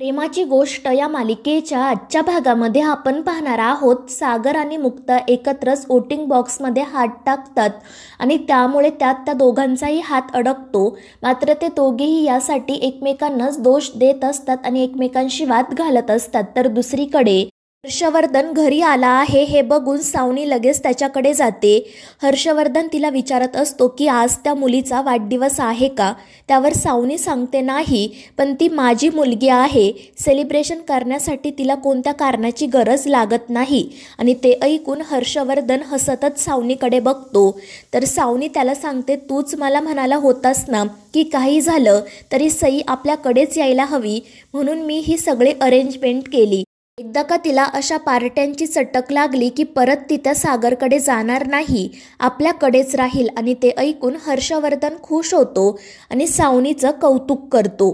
प्रेमाची गोष्ट या मालिकेच्या आजच्या भागामध्ये आपण पाहणार आहोत सागर आणि मुक्ता एकत्रच वोटिंग बॉक्समध्ये हात टाकतात आणि त्यामुळे त्यात त्या दोघांचाही हात अडकतो मात्र ते दोघेही यासाठी एकमेकांनाच दोष देत असतात आणि एकमेकांशी वाद घालत असतात तर दुसरीकडे हर्षवर्धन घरी आला आहे हे बघून सावनी लगेच त्याच्याकडे जाते हर्षवर्धन तिला विचारत असतो की आज त्या मुलीचा वाढदिवस आहे का त्यावर सावनी सांगते नाही पण ती माझी मुलगी आहे सेलिब्रेशन करण्यासाठी तिला कोणत्या कारणाची गरज लागत नाही आणि ते ऐकून हर्षवर्धन हसतच सावनीकडे बघतो तर सावनी त्याला सांगते तूच मला म्हणाला होतास ना की काही झालं तरी सई आपल्याकडेच यायला हवी म्हणून मी ही सगळी अरेंजमेंट केली एकदा का तिला अशा पार्ट्यांची चटक लागली की परत ती त्या सागरकडे जाणार नाही आपल्याकडेच राहील आणि ते ऐकून हर्षवर्धन खुश होतो आणि सावनीचं कौतुक करतो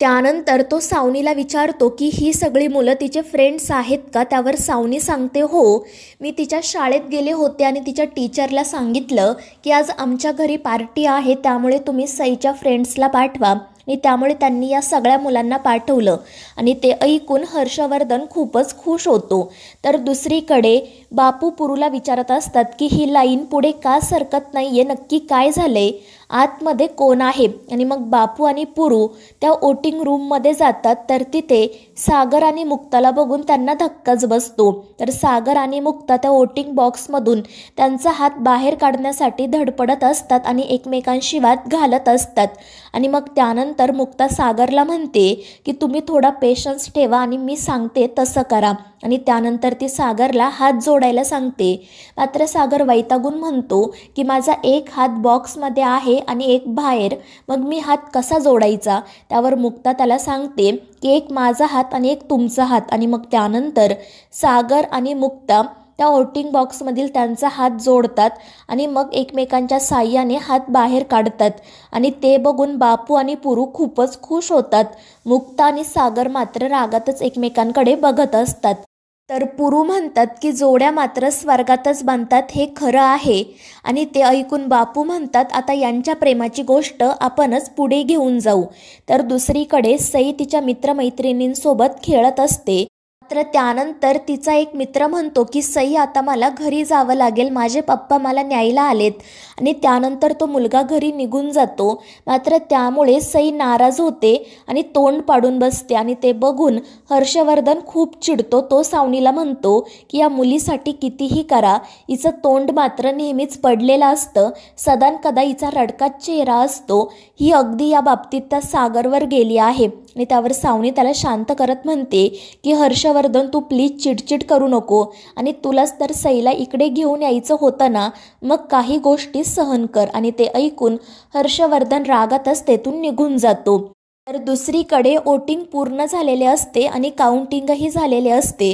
त्यानंतर तो सावनीला विचारतो की ही सगळी मुलं तिचे फ्रेंड्स आहेत का त्यावर सावनी सांगते हो मी तिच्या शाळेत गेले होते आणि तिच्या टीचरला सांगितलं की आज आमच्या घरी पार्टी आहे त्यामुळे तुम्ही सईच्या फ्रेंड्सला पाठवा आणि त्यामुळे त्यांनी या सगळ्या मुलांना पाठवलं आणि ते ऐकून हर्षवर्धन खूपच खुश होतो तर दुसरीकडे बापू पुरूला विचारत असतात की ही लाईन पुढे का सरकत नाही आहे नक्की काय झालं आहे आतमध्ये कोण आहे आणि मग बापू आणि पुरू त्या ओटिंग रूममध्ये जातात तर तिथे सागर आणि मुक्ताला बघून त्यांना धक्काच बसतो तर सागर आणि मुक्ता त्या ओटिंग बॉक्समधून त्यांचा हात बाहेर काढण्यासाठी धडपडत असतात आणि एकमेकांशी वाद घालत असतात आणि मग त्यानंतर मुक्ता सागरला म्हणते की तुम्ही थोडा पेशन्स ठेवा आणि मी सांगते तसं करा आणि त्यानंतर ती सागरला हात जोड सोडायला सांगते मात्र सागर वैतागून म्हणतो की माझा एक हात बॉक्समध्ये आहे आणि एक बाहेर मग मी हात कसा जोडायचा त्यावर मुक्ता त्याला सांगते की एक माझा हात आणि एक तुमचा हात आणि मग त्यानंतर सागर आणि मुक्ता त्या वोटिंग बॉक्समधील त्यांचा हात जोडतात आणि मग एकमेकांच्या साह्याने हात बाहेर काढतात आणि ते बघून बापू आणि पुरू खूपच खुश होतात मुक्ता आणि सागर मात्र रागातच एकमेकांकडे बघत असतात तर पुरु म्हणतात की जोड्या मात्र स्वर्गातच बांधतात हे खरं आहे आणि ते ऐकून बापू म्हणतात आता यांच्या प्रेमाची गोष्ट आपणच पुढे घेऊन जाऊ तर दुसरीकडे सई तिच्या मित्रमैत्रिणींसोबत खेळत असते मात्र त्यानंतर तिचा एक मित्र म्हणतो की सई आता मला घरी जावं लागेल माझे पप्पा मला न्यायला आलेत आणि त्यानंतर तो मुलगा घरी निघून जातो मात्र त्यामुळे सई नाराज होते आणि तोंड पाडून बसते आणि ते बघून हर्षवर्धन खूप चिडतो तो सावनीला म्हणतो की या मुलीसाठी कितीही करा हिचं तोंड मात्र नेहमीच पडलेलं असतं सदानकदा हिचा रडका चेहरा असतो ही अगदी या बाबतीत त्या सागरवर गेली आहे आणि त्यावर सावनी त्याला शांत करत म्हणते की हर्ष हर्षवर्धन तू प्लीज चिडचिड करू नको आणि तुलाच तर सैला इकडे घेऊन यायचं होतं ना मग काही गोष्टी सहन कर आणि ते ऐकून हर्षवर्धन रागातच तेथून निघून जातो तर दुसरीकडे वोटिंग पूर्ण झालेले असते आणि काउंटिंगही झालेले असते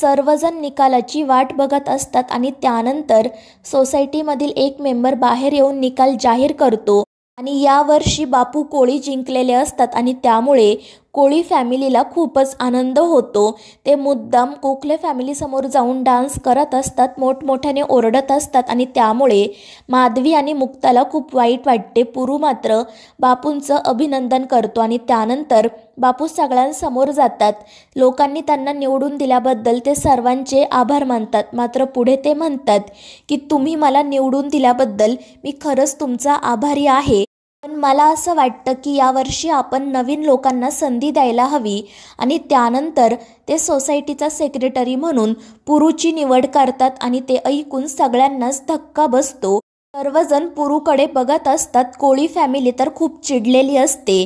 सर्वजण निकालाची वाट बघत असतात आणि त्यानंतर सोसायटीमधील एक मेंबर बाहेर येऊन निकाल जाहीर करतो आणि यावर्षी बापू कोळी जिंकलेले असतात आणि त्यामुळे कोळी फॅमिलीला खूपच आनंद होतो ते मुद्दाम फॅमिली फॅमिलीसमोर जाऊन डान्स करत असतात मोठमोठ्याने ओरडत असतात आणि त्यामुळे माधवी आणि मुक्ताला खूप वाईट वाटते पुरू मात्र बापूंचं अभिनंदन करतो आणि त्यानंतर बापू सगळ्यांसमोर जातात लोकांनी त्यांना निवडून दिल्याबद्दल ते सर्वांचे आभार मानतात मात्र पुढे ते म्हणतात की तुम्ही मला निवडून दिल्याबद्दल मी खरंच तुमचा आभारी आहे पण मला असं वाटतं की यावर्षी आपण नवीन लोकांना संधी द्यायला हवी आणि त्यानंतर ते सोसायटीचा सेक्रेटरी म्हणून पुरूची निवड करतात आणि ते ऐकून सगळ्यांनाच धक्का बसतो सर्वजण पुरुकडे बघत असतात कोळी फॅमिली तर खूप चिडलेली असते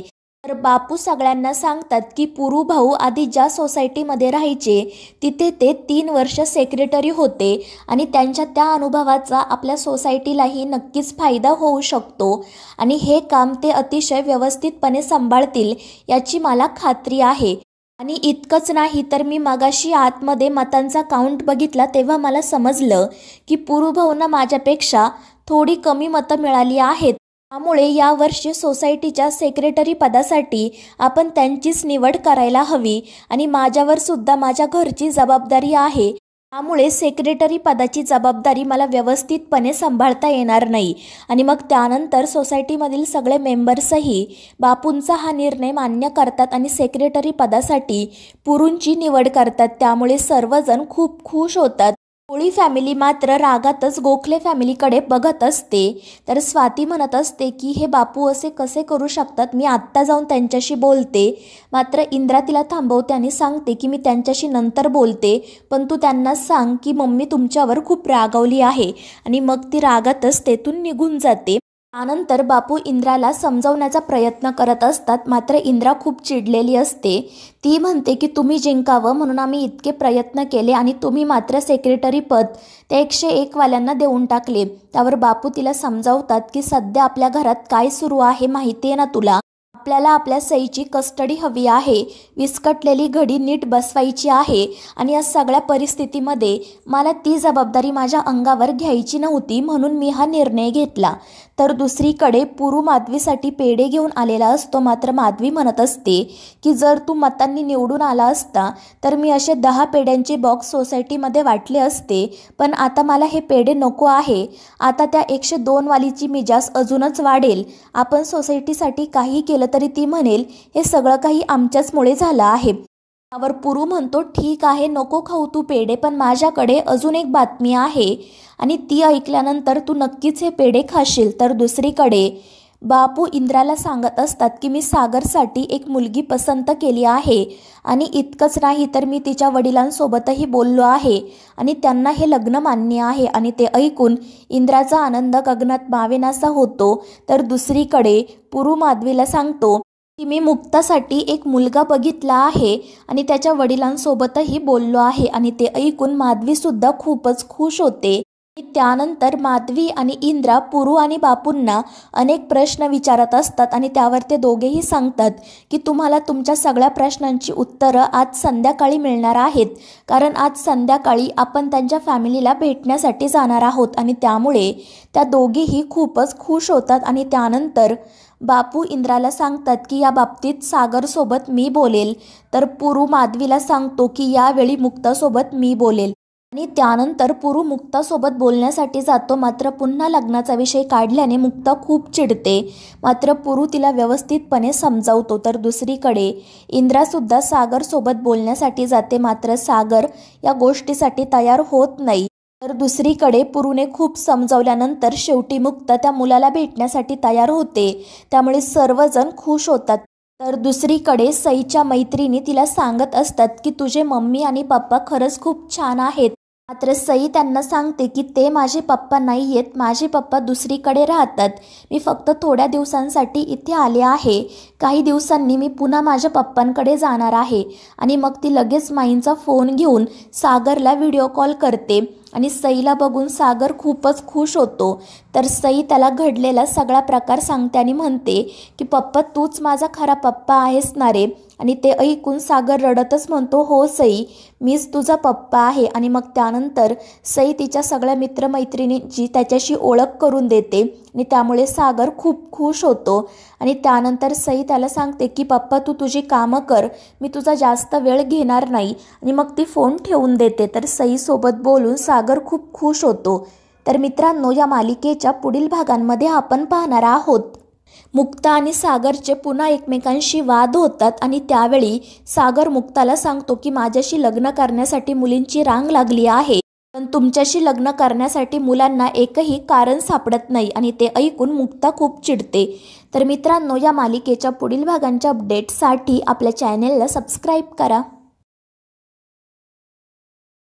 तर बापू सगळ्यांना सांगतात की पुरू भाऊ आधी ज्या सोसायटीमध्ये राहायचे तिथे ते तीन वर्ष सेक्रेटरी होते आणि त्यांच्या त्या अनुभवाचा आपल्या सोसायटीलाही नक्कीच फायदा होऊ शकतो आणि हे काम ते अतिशय व्यवस्थितपणे सांभाळतील याची मला खात्री आहे आणि इतकंच नाही तर मी मागाशी आतमध्ये मतांचा काउंट बघितला तेव्हा मला समजलं की पुरुभाऊंना माझ्यापेक्षा थोडी कमी मतं मिळाली आहेत त्यामुळे यावर्षी सोसायटीच्या सेक्रेटरी पदासाठी आपण त्यांचीच निवड करायला हवी आणि माझ्यावर सुद्धा माझ्या घरची जबाबदारी आहे त्यामुळे सेक्रेटरी पदाची जबाबदारी मला व्यवस्थितपणे सांभाळता येणार नाही आणि मग त्यानंतर सोसायटीमधील सगळे मेंबर्सही बापूंचा हा निर्णय मान्य करतात आणि सेक्रेटरी पदासाठी पुरूंची निवड करतात त्यामुळे सर्वजण खूप खुश होतात कोळी फॅमिली मात्र रागातच गोखले फॅमिलीकडे बघत असते तर स्वाती म्हणत असते की हे बापू असे कसे करू शकतात मी आत्ता जाऊन त्यांच्याशी बोलते मात्र इंद्रा तिला थांबवते आणि सांगते की मी त्यांच्याशी नंतर बोलते पण तू त्यांना सांग की मम्मी तुमच्यावर खूप रागावली आहे आणि मग ती रागातच तेथून निघून जाते त्यानंतर बापू इंद्राला समजवण्याचा प्रयत्न करत असतात मात्र इंद्रा खूप चिडलेली असते ती म्हणते की तुम्ही जिंकावं म्हणून आम्ही इतके प्रयत्न केले आणि तुम्ही मात्र सेक्रेटरी पद त्या एकशे एकवाल्यांना देऊन टाकले त्यावर बापू तिला समजावतात की सध्या आपल्या घरात काय सुरू आहे माहिती आहे ना तुला आपल्याला आपल्या सईची कस्टडी हवी आहे विस्कटलेली घडी नीट बसवायची आहे आणि या सगळ्या परिस्थितीमध्ये मला ती जबाबदारी माझ्या अंगावर घ्यायची नव्हती म्हणून मी हा निर्णय घेतला तर दुसरीकडे पुरु माधवीसाठी पेढे घेऊन आलेला असतो मात्र माधवी म्हणत असते की जर तू मतांनी निवडून आला असता तर मी असे दहा पेढ्यांचे बॉक्स सोसायटीमध्ये वाटले असते पण आता मला हे पेढे नको आहे आता त्या एकशे दोनवालीची मिजास अजूनच वाढेल आपण सोसायटीसाठी काही केलं तरी ती म्हणेल हे सगळं काही आमच्याचमुळे झालं आहे त्यावर पुरू म्हणतो ठीक आहे नको खाऊ तू पेढे पण माझ्याकडे अजून एक बातमी आहे आणि ती ऐकल्यानंतर तू नक्कीच हे पेढे खाशील तर दुसरीकडे बापू इंद्राला सांगत असतात की मी सागरसाठी एक मुलगी पसंत केली आहे आणि इतकंच नाही तर मी तिच्या वडिलांसोबतही बोललो आहे आणि त्यांना हे लग्न मान्य आहे आणि ते ऐकून इंद्राचा आनंद गगनात मावेनासा होतो तर दुसरीकडे पुरू माधवीला सांगतो की मुक्तासाठी एक मुलगा बघितला आहे आणि त्याच्या वडिलांसोबतही बोललो आहे आणि ते ऐकून माधवीसुद्धा खूपच खुश होते त्यानंतर माधवी आणि इंद्रा पुरू आणि बापूंना अनेक प्रश्न विचारत असतात आणि त्यावर ते दोघेही सांगतात की तुम्हाला तुमच्या सगळ्या प्रश्नांची उत्तरं आज संध्याकाळी मिळणार आहेत कारण आज संध्याकाळी आपण त्यांच्या फॅमिलीला भेटण्यासाठी जाणार आहोत आणि त्यामुळे त्या दोघेही खूपच खुश होतात आणि त्यानंतर बापू इंद्राला सांगतात की या बाबतीत सागरसोबत मी बोलेल तर पुरू माधवीला सांगतो की यावेळी मुक्तासोबत मी बोलेल आणि त्यानंतर पुरू मुक्तासोबत बोलण्यासाठी जातो मात्र पुन्हा लग्नाचा विषय काढल्याने मुक्ता खूप चिडते मात्र पुरू तिला व्यवस्थितपणे समजावतो तर दुसरीकडे इंद्रासुद्धा सागरसोबत बोलण्यासाठी जाते मात्र सागर या गोष्टीसाठी तयार होत नाही तर दुसरीकडे पुरुने खूप समजवल्यानंतर शेवटी मुक्त त्या मुलाला भेटण्यासाठी तयार होते त्यामुळे सर्वजण खुश होतात तर दुसरीकडे सईच्या मैत्रिणी तिला सांगत असतात की तुझे मम्मी आणि पप्पा खरंच खूप छान आहेत मात्र सई त्यांना सांगते की ते माझे पप्पा नाही आहेत माझे पप्पा दुसरीकडे राहतात मी फक्त थोड्या दिवसांसाठी इथे आले आहे काही दिवसांनी मी पुन्हा माझ्या पप्पांकडे जाणार आहे आणि मग ती लगेच माईंचा फोन घेऊन सागरला व्हिडिओ कॉल करते आणि सईला बघून सागर खूपच खुश होतो तर सई त्याला घडलेला सगळा प्रकार सांगते आणि म्हणते की पप्पा तूच माझा खरा पप्पा आहेस ना रे आणि ते ऐकून सागर रडतच म्हणतो हो सई मीच तुझा पप्पा आहे आणि मग त्यानंतर सई तिच्या सगळ्या मित्रमैत्रिणींची त्याच्याशी ओळख करून देते आणि त्यामुळे सागर खूप खुश होतो आणि त्यानंतर सई त्याला सांगते की पप्पा तू तुझी कामं कर मी तुझा जास्त वेळ घेणार नाही आणि मग ती फोन ठेवून देते तर सईसोबत बोलून सागर खूप खुश होतो तर मित्रांनो या मालिकेच्या पुढील भागांमध्ये आपण पाहणार आहोत मुक्ता आणि सागरचे पुन्हा एकमेकांशी वाद होतात आणि त्यावेळी सागर मुक्ताला सांगतो की माझ्याशी लग्न करण्यासाठी मुलींची रांग लागली आहे पण तुमच्याशी लग्न करण्यासाठी मुलांना एकही कारण सापडत नाही आणि ते ऐकून मुक्ता खूप चिडते तर मित्रांनो या मालिकेच्या पुढील भागांच्या अपडेटसाठी आपल्या चॅनेलला सबस्क्राईब करा